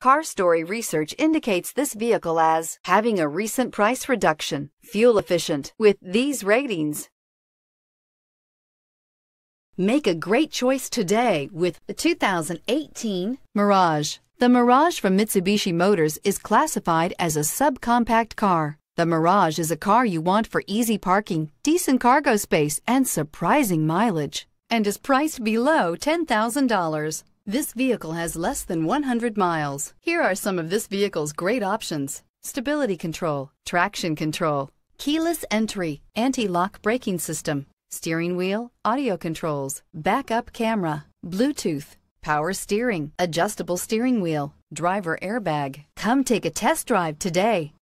Car Story research indicates this vehicle as having a recent price reduction, fuel efficient, with these ratings. Make a great choice today with the 2018 Mirage. The Mirage from Mitsubishi Motors is classified as a subcompact car. The Mirage is a car you want for easy parking, decent cargo space, and surprising mileage, and is priced below $10,000. This vehicle has less than 100 miles. Here are some of this vehicle's great options. Stability control, traction control, keyless entry, anti-lock braking system, steering wheel, audio controls, backup camera, Bluetooth, power steering, adjustable steering wheel, driver airbag. Come take a test drive today.